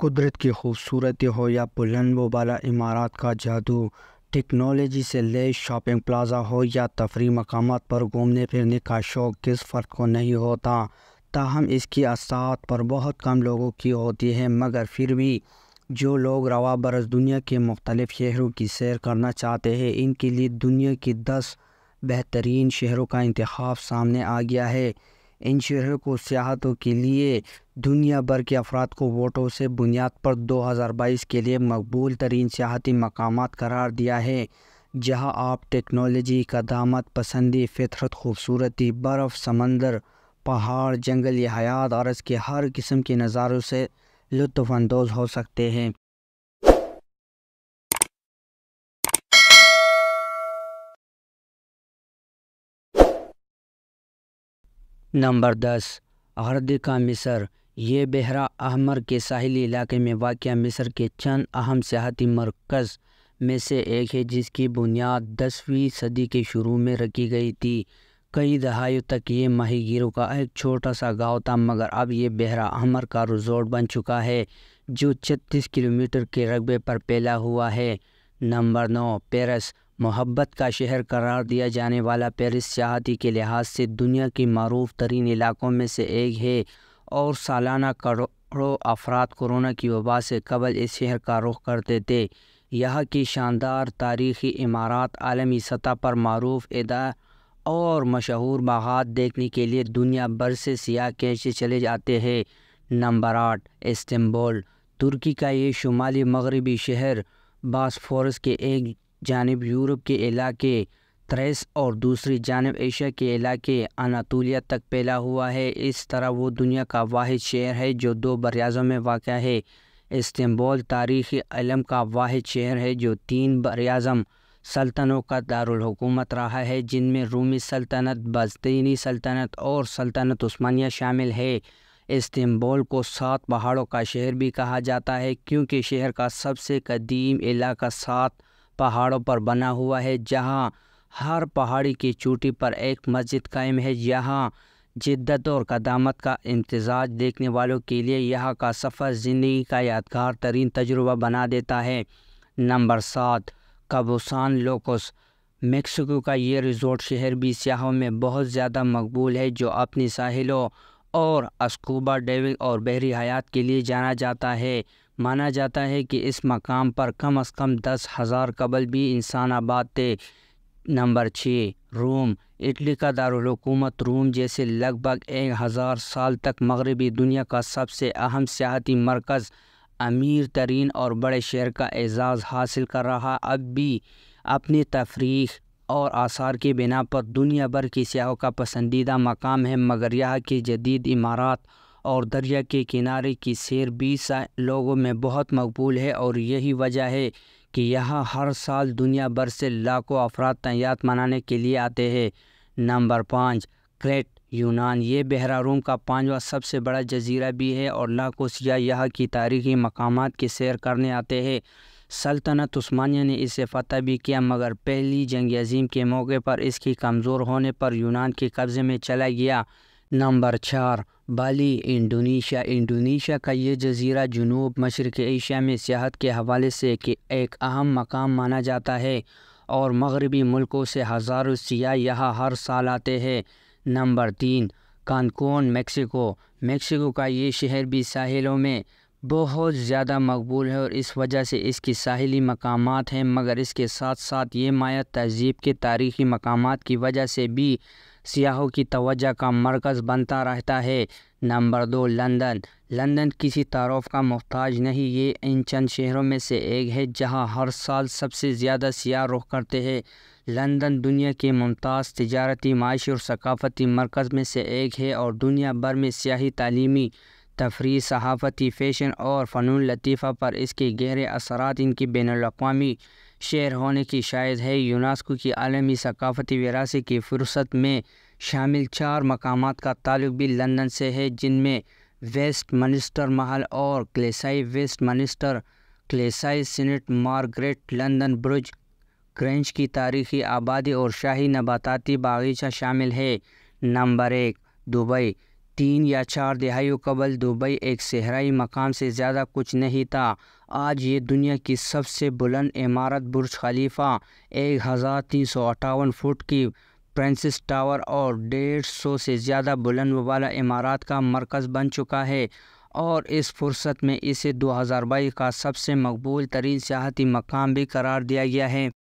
कुदरत की खूबसूरती हो या बुलंद वाला इमारत का जादू टेक्नोलॉजी से ले शॉपिंग प्लाजा हो या तफरी मकाम पर घूमने फिरने का शौक़ किस फ़र्द को नहीं होता ताहम इसकी असात पर बहुत कम लोगों की होती है मगर फिर भी जो लोग रवा बरस दुनिया के मुख्तलिफ़ शहरों की सैर करना चाहते हैं इनके लिए दुनिया की दस बेहतरीन शहरों का इंतखब सामने आ गया है इन शहरों को सियाहतों के लिए दुनिया भर के अफराद को वोटों से बुनियाद पर 2022 के लिए मकबूल तरीन सियाहती मकाम करार दिया है जहां आप टेक्नोलॉजी का पसंदी फितरत खूबसूरती बर्फ़ समंदर पहाड़ जंगल हयात और इसके हर किस्म के नज़ारों से लुफानंदोज़ हो सकते हैं नंबर दस हरदिका मिसर ये बहरा अहमर के साहिली इलाके में वाक़ मिसर के चंद अहम सियाती मरकज़ में से एक है जिसकी बुनियाद दसवीं सदी के शुरू में रखी गई थी कई दहाइयों तक ये माहीगीरों का एक छोटा सा गांव था मगर अब ये बहरा अहमर का रिजॉर्ट बन चुका है जो छत्तीस किलोमीटर के रकबे पर पैला हुआ है नंबर नौ पेरिस मोहब्बत का शहर करार दिया जाने वाला पेरिस सियाती के लिहाज से दुनिया के मरूफ तरीन इलाकों में से एक है और सालाना करोड़ों अफराद कोरोना की वबा से कबल इस शहर का रुख करते थे यहाँ की शानदार तारीखी इमारत आलमी सतह पर मरूफ अदा और मशहूर बाहत देखने के लिए दुनिया भर से सियाह कैसे चले जाते हैं नंबर आठ इस्तेम्बुल तुर्की का ये शुमाली मगरबी शहर बासफोरस के एक जानब यूरोप के इलाके थ्रेस और दूसरी जानब एशिया के इलाके अनातोलिया तक फैला हुआ है इस तरह वो दुनिया का वाद शहर है जो दो बरियाजों में वाक़ है इस्तेमाल तारीख़ी अलम का वाद शहर है जो तीन बरियाज़म सल्तनों का दारकूमत रहा है जिनमें रूमी सल्तनत बस्तनी सल्तनत और सल्तनत स्मानिया शामिल है इस्तेमाल को सात पहाड़ों का शहर भी कहा जाता है क्योंकि शहर का सबसे कदीम इलाका सात पहाड़ों पर बना हुआ है जहां हर पहाड़ी की चोटी पर एक मस्जिद कायम है यहाँ जिद्दत और कदामत का इम्तजाज देखने वालों के लिए यहाँ का सफ़र ज़िंदगी का यादगार तरीन तजुर्बा बना देता है नंबर सात कबूसान लोकस मेक्सिको का ये रिजॉर्ट शहर भी सियाहों में बहुत ज़्यादा मकबूल है जो अपनी साहिलों और अस्कूबा डाइविंग और बहरी हयात के लिए जाना जाता है माना जाता है कि इस मकाम पर कम अज़ कम दस हज़ार कबल भी इंसान आबाद थे नंबर छः रोम इटली का दारकूमत रोम जैसे लगभग एक हज़ार साल तक मगरबी दुनिया का सबसे अहम सियाती मरकज़ अमीर तरीन और बड़े शहर का एजाज़ हासिल कर रहा अब भी अपनी तफरी और आसार की बिना पर दुनिया भर की सियाहों का पसंदीदा मकाम है मगर यहाँ की जदीद इमारत और दरिया के किनारे की सैर भी लोगों में बहुत मकबूल है और यही वजह है कि यहाँ हर साल दुनिया भर से लाखों अफराद तैयार मनाने के लिए आते हैं नंबर पाँच क्रेट यूनान ये बहरा रूम का पांचवा सबसे बड़ा जजीरा भी है और लाखों सिया यहाँ की तारीखी मकाम की सैर करने आते हैं सल्तनत उस्मानिया ने इसे फतह भी किया मगर पहली जंग अजीम के मौके पर इसकी कमज़ोर होने पर यूनान के कब्ज़े में चला गया नंबर चार बाली इंडोनेशिया इंडोनेशिया का ये जजीरा जनूब मशरक़ एशिया में सियाहत के हवाले से एक अहम मकाम माना जाता है और मगरबी मुल्कों से हज़ारों सियाह यहाँ हर साल आते हैं नंबर तीन कानकोन मेक्सिको मेक्सिको का ये शहर भी साहिलों में बहुत ज़्यादा मकबूल है और इस वजह से इसकी साहली मकाम हैं मगर इसके साथ साथ ये माया तहजीब के तारीख़ी मकाम की वजह से भी सियाहों की तोजह का मरकज़ बनता रहता है नंबर दो लंदन लंदन किसी तारफ़ का मोहताज नहीं ये इन चंद शहरों में से एक है जहां हर साल सबसे ज़्यादा सियाह रुख करते हैं लंदन दुनिया के मुमताज़ तजारती माशी और सकाफ़ती मरकज़ में से एक है और दुनिया भर में सियाही तलीमी तफरी सहाफ़ती फ़ैशन और फ़नून लतीफ़ा पर इसके गहरे असरा इनकी बैन अवी शहर होने की शायद है यूनास्को की आलमी सकाफ़ती विरासत की फुर्सत में शामिल चार मकाम का ताल्लुक भी लंदन से है जिनमें वेस्ट मनिस्टर महल और क्लेसाई वेस्ट मनिस्टर क्लेसाई सीनेट मार्गरेट लंदन ब्रिज क्रेंच की तारीखी आबादी और शाही नबाताती बागीचा शामिल है नंबर एक दुबई तीन या चार दहाइयों कबल दुबई एक सहराई मकाम से ज़्यादा कुछ नहीं था आज ये दुनिया की सबसे बुलंद इमारत बुर्ज खलीफा एक हज़ार तीन सौ अट्ठावन फुट की फ्रांसिस टावर और डेढ़ सौ से ज़्यादा बुलंद वाला इमारत का मरकज़ बन चुका है और इस फुर्सत में इसे 2022 का सबसे मकबूल तरीन सियाहती मकाम भी करार दिया गया है